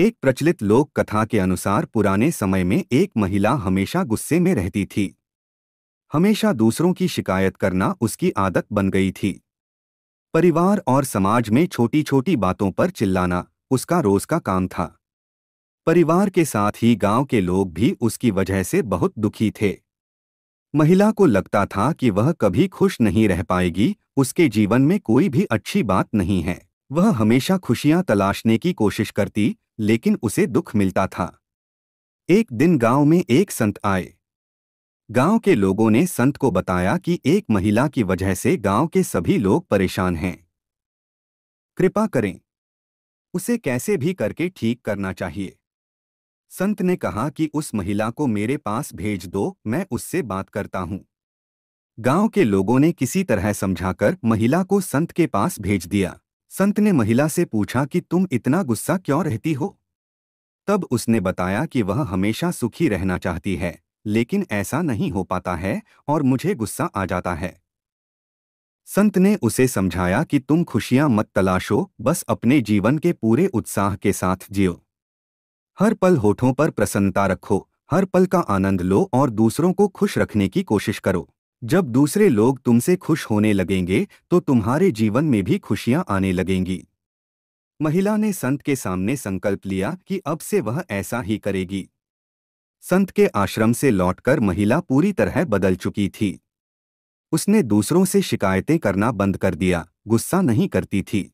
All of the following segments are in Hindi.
एक प्रचलित लोक कथा के अनुसार पुराने समय में एक महिला हमेशा गुस्से में रहती थी हमेशा दूसरों की शिकायत करना उसकी आदत बन गई थी परिवार और समाज में छोटी छोटी बातों पर चिल्लाना उसका रोज का काम था परिवार के साथ ही गांव के लोग भी उसकी वजह से बहुत दुखी थे महिला को लगता था कि वह कभी खुश नहीं रह पाएगी उसके जीवन में कोई भी अच्छी बात नहीं है वह हमेशा खुशियां तलाशने की कोशिश करती लेकिन उसे दुख मिलता था एक दिन गांव में एक संत आए गांव के लोगों ने संत को बताया कि एक महिला की वजह से गांव के सभी लोग परेशान हैं कृपा करें उसे कैसे भी करके ठीक करना चाहिए संत ने कहा कि उस महिला को मेरे पास भेज दो मैं उससे बात करता हूं गांव के लोगों ने किसी तरह समझाकर महिला को संत के पास भेज दिया संत ने महिला से पूछा कि तुम इतना गुस्सा क्यों रहती हो तब उसने बताया कि वह हमेशा सुखी रहना चाहती है लेकिन ऐसा नहीं हो पाता है और मुझे गुस्सा आ जाता है संत ने उसे समझाया कि तुम खुशियां मत तलाशो बस अपने जीवन के पूरे उत्साह के साथ जियो हर पल होठों पर प्रसन्नता रखो हर पल का आनंद लो और दूसरों को खुश रखने की कोशिश करो जब दूसरे लोग तुमसे खुश होने लगेंगे तो तुम्हारे जीवन में भी खुशियां आने लगेंगी महिला ने संत के सामने संकल्प लिया कि अब से वह ऐसा ही करेगी संत के आश्रम से लौटकर महिला पूरी तरह बदल चुकी थी उसने दूसरों से शिकायतें करना बंद कर दिया गुस्सा नहीं करती थी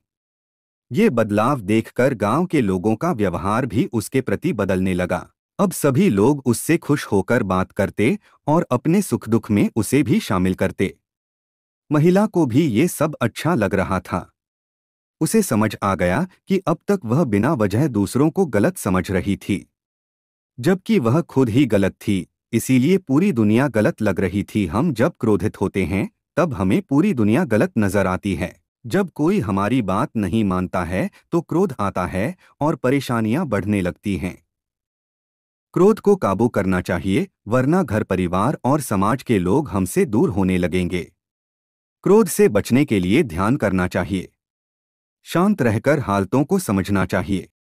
ये बदलाव देखकर गांव के लोगों का व्यवहार भी उसके प्रति बदलने लगा अब सभी लोग उससे खुश होकर बात करते और अपने सुख दुख में उसे भी शामिल करते महिला को भी ये सब अच्छा लग रहा था उसे समझ आ गया कि अब तक वह बिना वजह दूसरों को गलत समझ रही थी जबकि वह खुद ही गलत थी इसीलिए पूरी दुनिया गलत लग रही थी हम जब क्रोधित होते हैं तब हमें पूरी दुनिया गलत नजर आती है जब कोई हमारी बात नहीं मानता है तो क्रोध आता है और परेशानियां बढ़ने लगती हैं क्रोध को काबू करना चाहिए वरना घर परिवार और समाज के लोग हमसे दूर होने लगेंगे क्रोध से बचने के लिए ध्यान करना चाहिए शांत रहकर हालतों को समझना चाहिए